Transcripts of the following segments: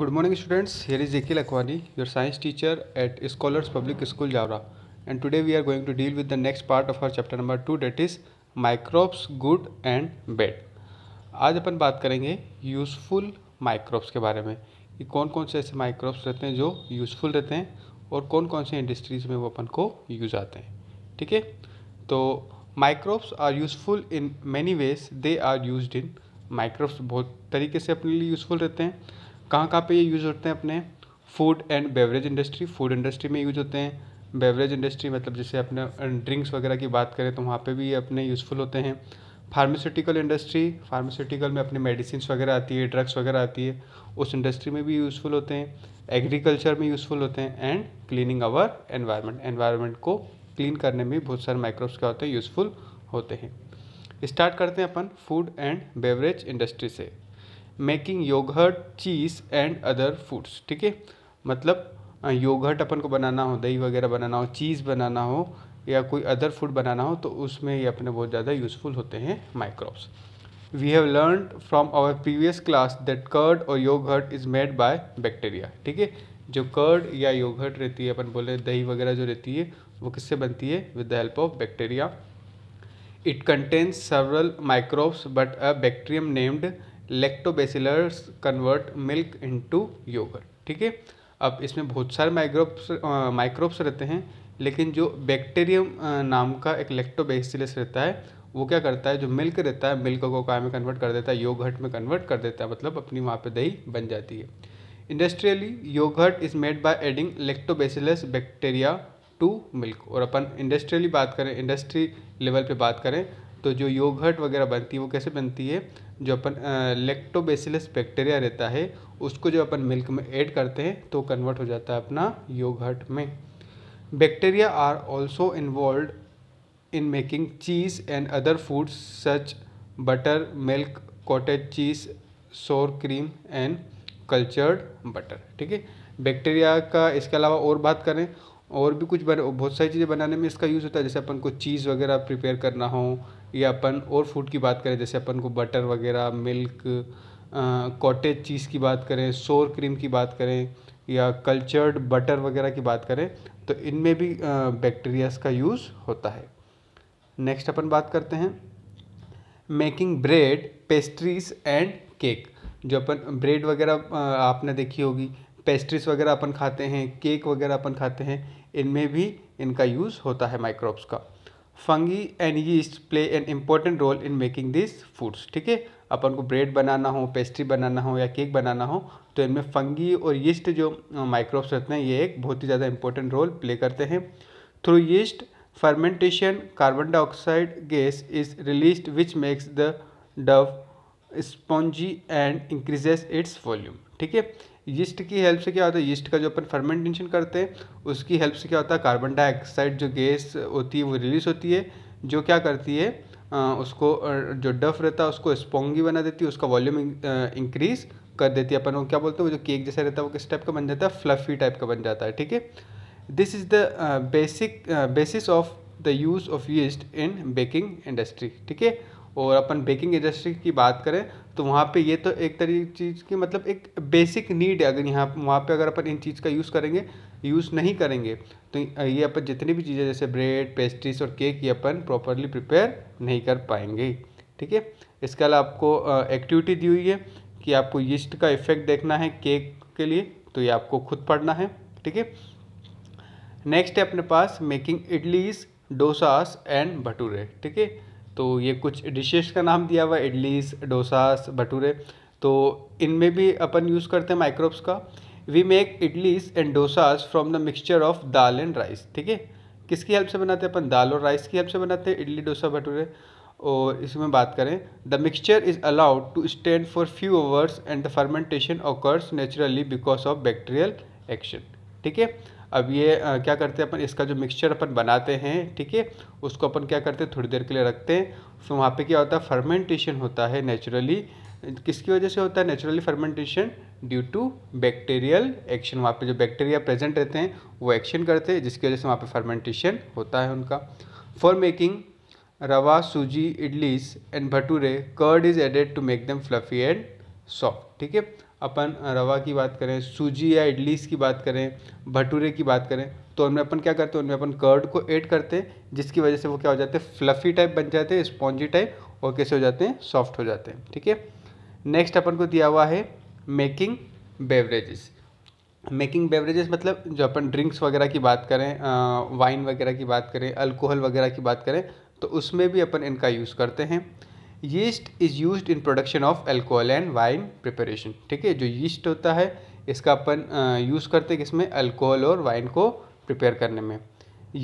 good morning students here is Akhil Akwani, your science teacher at scholars public school Jaora and today we are going to deal with the next part of our chapter number two that is microbes good and bad आज अपन बात करेंगे useful microbes के बारे में कि कौन कौन से ऐसे माइक्रोब्स रहते हैं जो यूज़फुल रहते हैं और कौन कौन से इंडस्ट्रीज़ में वो अपन को यूज़ आते हैं ठीक है तो microbes are useful in many ways they are use in microbes बहुत तरीके से अपने लिए यूज़फुल रहते हैं कहाँ कहाँ पे ये यूज़ होते हैं अपने food and beverage industry food industry में यूज होते हैं बेवरेज इंडस्ट्री मतलब जैसे अपने ड्रिंक्स अं, वगैरह की बात करें तो वहाँ पे भी अपने यूज़फुल होते हैं फार्मास्यूटिकल इंडस्ट्री फार्मास्यूटिकल में अपने मेडिसिन वगैरह आती है ड्रग्स वगैरह आती है उस इंडस्ट्री में भी यूज़फुल होते हैं एग्रीकल्चर में यूज़फुल होते हैं and cleaning our environment environment को क्लीन करने में बहुत सारे माइक्रोब्स क्या होते हैं यूज़फुल होते हैं स्टार्ट करते हैं अपन फूड एंड बेवरेज इंडस्ट्री से making yoghurt cheese and other foods ठीक है मतलब योगहट अपन को बनाना हो दही वगैरह बनाना हो चीज़ बनाना हो या कोई अदर फूड बनाना हो तो उसमें ये अपने बहुत ज़्यादा यूज़फुल होते हैं microbes we have learn from our previous class that curd और yoghurt is made by bacteria ठीक है जो कर्ड या योगहट रहती है अपन बोले दही वगैरह जो रहती है वो किससे बनती है with the help of bacteria it contains several microbes but a bacterium named lactobacillus convert milk into yoghurt ठीक है अब इसमें बहुत सारे माइक्रोब्स माइक्रोब्स रहते हैं लेकिन जो बैक्टीरियम नाम का एक लेक्टोबेसिलस रहता है वो क्या करता है जो मिल्क रहता है मिल्क को काय में कन्वर्ट कर देता है योगहट में कन्वर्ट कर देता है मतलब अपनी वहाँ पर दही बन जाती है industrially yoghurt is made by adding lactobacillus bacteria to milk और अपन इंडस्ट्रियली बात करें इंडस्ट्री लेवल पे बात करें तो जो योगहर्ट वगैरह बनती है वो कैसे बनती है जो अपन लेक्टोबेसिलस बैक्टीरिया रहता है उसको जो अपन मिल्क में ऐड करते हैं तो कन्वर्ट हो जाता है अपना योगहर्ट में bacteria are also involve in making cheese and other foods such butter milk cottage cheese sour cream and cultured butter ठीक है बैक्टीरिया का इसके अलावा और बात करें और भी कुछ बहुत सारी चीज़ें बनाने में इसका यूज़ होता है जैसे अपन को चीज़ वगैरह प्रिपेयर करना हो या अपन और फूड की बात करें जैसे अपन को बटर वगैरह मिल्क कॉटेज चीज़ की बात करें सोर क्रीम की बात करें या कल्चर्ड बटर वगैरह की बात करें तो इनमें भी बैक्टीरियाज का यूज़ होता है नेक्स्ट अपन बात करते हैं making bread pastries and cake जो अपन ब्रेड वगैरह आपने देखी होगी पेस्ट्रीज वगैरह अपन खाते हैं केक वगैरह अपन खाते हैं इनमें भी इनका यूज़ होता है माइक्रोब्स का fungi and yeast play an important role in making this foods ठीक है अपन को ब्रेड बनाना हो पेस्ट्री बनाना हो या केक बनाना हो तो इनमें फंगी और यीस्ट जो माइक्रोब्स रहते हैं ये एक बहुत ही ज़्यादा इम्पोर्टेंट रोल प्ले करते हैं through yeast fermentation carbon dioxide gas is release which makes the dough spongy and increases its volume ठीक है यीस्ट की हेल्प से क्या होता है यीस्ट का जो अपन फर्मेंटेशन करते हैं उसकी हेल्प से क्या होता है कार्बन डाइऑक्साइड जो गैस होती है वो रिलीज़ होती है जो क्या करती है उसको जो डफ रहता है उसको स्पोंगी बना देती है उसका वॉल्यूम इंक्रीज़ कर देती है अपन वो क्या बोलते हैं वो जो केक जैसा रहता है वो किस टाइप का बन जाता है फ्लफ़ी टाइप का बन जाता है ठीक है this is the basic basis of the use of yeast in baking industry ठीक है और अपन बेकिंग इंडस्ट्री की बात करें तो वहाँ पे ये तो एक तरीके चीज़ की मतलब एक बेसिक नीड है अगर यहाँ वहाँ पे अगर अपन इन चीज़ का यूज़ करेंगे यूज़ नहीं करेंगे तो ये अपन जितनी भी चीज़ें जैसे ब्रेड पेस्ट्रीज और केक ये अपन प्रॉपरली प्रिपेयर नहीं कर पाएंगे ठीक है इसके अलावा आपको एक्टिविटी दी हुई है कि आपको यीस्ट का इफेक्ट देखना है केक के लिए तो ये आपको खुद पढ़ना है ठीक है नेक्स्ट है अपने पास मेकिंग इडलीज डोसास एंड भटूरे ठीक है तो ये कुछ डिशेस का नाम दिया हुआ इडलीस डोसास भटूरे तो इनमें भी अपन यूज़ करते हैं माइक्रोब्स का we make idlis and dosas from the mixture of dal and rice ठीक है किसकी हेल्प से बनाते हैं अपन दाल और राइस की हेल्प से बनाते हैं इडली डोसा भटूरे और इसमें बात करें the mixture is allowed to stand for few hours and the fermentation occurs naturally because of bacterial action ठीक है अब ये क्या करते हैं अपन इसका जो मिक्सचर अपन बनाते हैं ठीक है उसको अपन क्या करते हैं थोड़ी देर के लिए रखते हैं तो वहाँ पे क्या होता है फर्मेंटेशन होता है नेचुरली किसकी वजह से होता है naturally fermentation due to bacterial action वहाँ पे जो बैक्टीरिया प्रेजेंट रहते हैं वो एक्शन करते हैं जिसकी वजह से वहाँ पर फर्मेंटेशन होता है उनका for making rava suji idlis and bhature curd is added to make them fluffy and soft ठीक है अपन रवा की बात करें सूजी या इडलीस की बात करें भटूरे की बात करें तो उनमें अपन क्या करते हैं उनमें अपन कर्ड को ऐड करते हैं जिसकी वजह से वो क्या हो जाते हैं फ्लफ़ी टाइप बन जाते हैं स्पॉन्जी टाइप और कैसे हो जाते हैं सॉफ्ट हो जाते हैं ठीक है नेक्स्ट अपन को दिया हुआ है मेकिंग बेवरेजेस मेकिंग बेवरेजेस मतलब जो अपन ड्रिंक्स वगैरह की बात करें वाइन वगैरह की बात करें अल्कोहल वगैरह की बात करें तो उसमें भी अपन इनका यूज़ करते हैं yeast is use in production of alcohol and wine preparation ठीक है जो यीस्ट होता है इसका अपन यूज़ करते हैं किसमें अल्कोहल और वाइन को प्रिपेयर करने में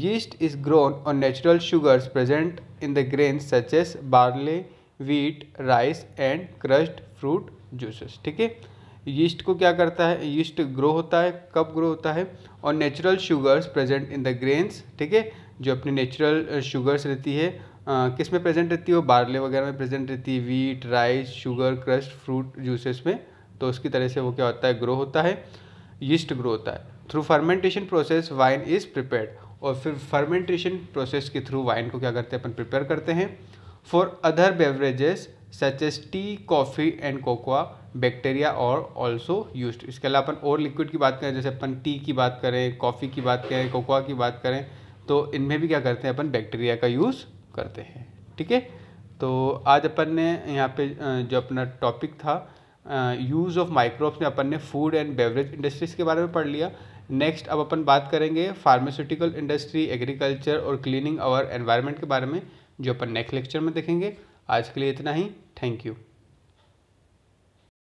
यीस्ट इज ग्रोन और natural sugars present in the grain such as barley wheat rice and crushed fruit juices ठीक है यीस्ट को क्या करता है यीस्ट ग्रो होता है कब ग्रो होता है और natural sugars present in the grains ठीक है जो अपने नेचुरल शुगर्स रहती है किस में प्रेजेंट रहती है वो बारले वगैरह में प्रेजेंट रहती है wheat rice sugar crushed fruit juices में तो उसकी तरह से वो क्या होता है ग्रो होता है यीस्ट ग्रो होता है through fermentation process wine is prepared और फिर फर्मेंटेशन प्रोसेस के थ्रू वाइन को क्या करते हैं अपन प्रिपेयर करते हैं for other beverages such as tea coffee and cocoa bacteria और ऑल्सो यूज इसके अलावा अपन और लिक्विड की बात करें जैसे अपन टी की बात करें कॉफ़ी की बात करें कोकोआ की बात करें तो इनमें भी क्या करते हैं अपन बैक्टीरिया का यूज़ करते हैं ठीक है तो आज अपन ने यहाँ पे जो अपना टॉपिक था यूज़ ऑफ माइक्रोब्स में अपन ने फूड एंड बेवरेज इंडस्ट्रीज़ के बारे में पढ़ लिया नेक्स्ट अब अपन बात करेंगे फार्मास्यूटिकल इंडस्ट्री एग्रीकल्चर और क्लीनिंग और एनवायरनमेंट के बारे में जो अपन नेक्स्ट लेक्चर में देखेंगे आज के लिए इतना ही थैंक यू